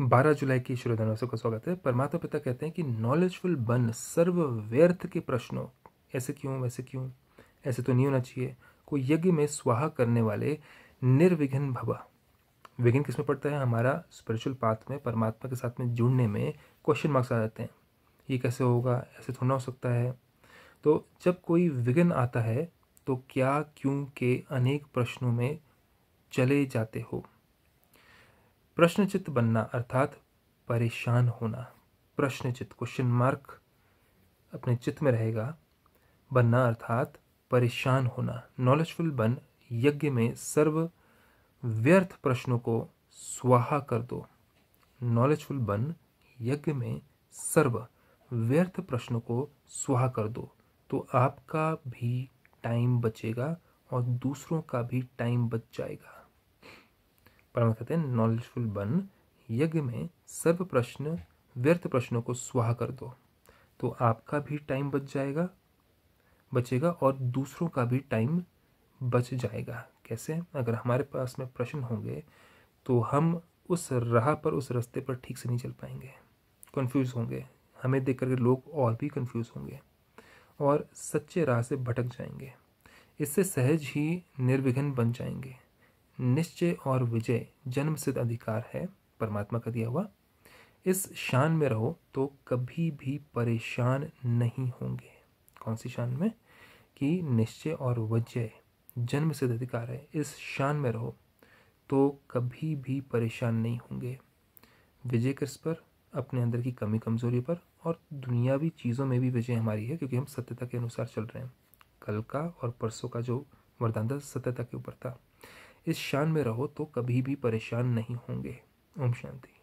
बारह जुलाई की श्रोता का स्वागत है परमात्मा पिता कहते हैं कि नॉलेजफुल बन सर्व व्यर्थ के प्रश्नों ऐसे क्यों वैसे क्यों ऐसे तो नहीं होना चाहिए को यज्ञ में स्वाहा करने वाले निर्विघ्न भवा विघ्न किस में पड़ता है हमारा स्पिरिचुअल पाथ में परमात्मा के साथ में जुड़ने में क्वेश्चन मार्क्स आ जाते हैं ये कैसे होगा ऐसे थोड़ा हो सकता है तो जब कोई विघ्न आता है तो क्या क्यों के अनेक प्रश्नों में चले जाते हो प्रश्नचित बनना अर्थात परेशान होना प्रश्नचित क्वेश्चन मार्क अपने चित्त में रहेगा बनना अर्थात परेशान होना नॉलेजफुल बन यज्ञ में सर्व व्यर्थ प्रश्नों को स्वाहा कर दो नॉलेजफुल बन यज्ञ में सर्व व्यर्थ प्रश्नों को स्वाहा कर दो तो आपका भी टाइम बचेगा और दूसरों का भी टाइम बच जाएगा परम कहते हैं नॉलेजफुल बन यज्ञ में सर्व प्रश्न व्यर्थ प्रश्नों को स्वाह कर दो तो आपका भी टाइम बच जाएगा बचेगा और दूसरों का भी टाइम बच जाएगा कैसे अगर हमारे पास में प्रश्न होंगे तो हम उस राह पर उस रास्ते पर ठीक से नहीं चल पाएंगे कंफ्यूज होंगे हमें देख करके लोग और भी कंफ्यूज होंगे और सच्चे राह से भटक जाएंगे इससे सहज ही निर्विघ्न बन जाएंगे निश्चय और विजय जन्म सिद्ध अधिकार है परमात्मा का दिया हुआ इस शान में रहो तो कभी भी परेशान नहीं होंगे कौन सी शान में कि निश्चय और विजय जन्म सिद्ध अधिकार है इस शान में रहो तो कभी भी परेशान नहीं होंगे विजय किस पर अपने अंदर की कमी कमजोरी पर और दुनियावी चीज़ों में भी विजय हमारी है क्योंकि हम सत्यता के अनुसार चल रहे हैं कल का और परसों का जो वरदान था सत्यता के ऊपर था इस शान में रहो तो कभी भी परेशान नहीं होंगे ओम शांति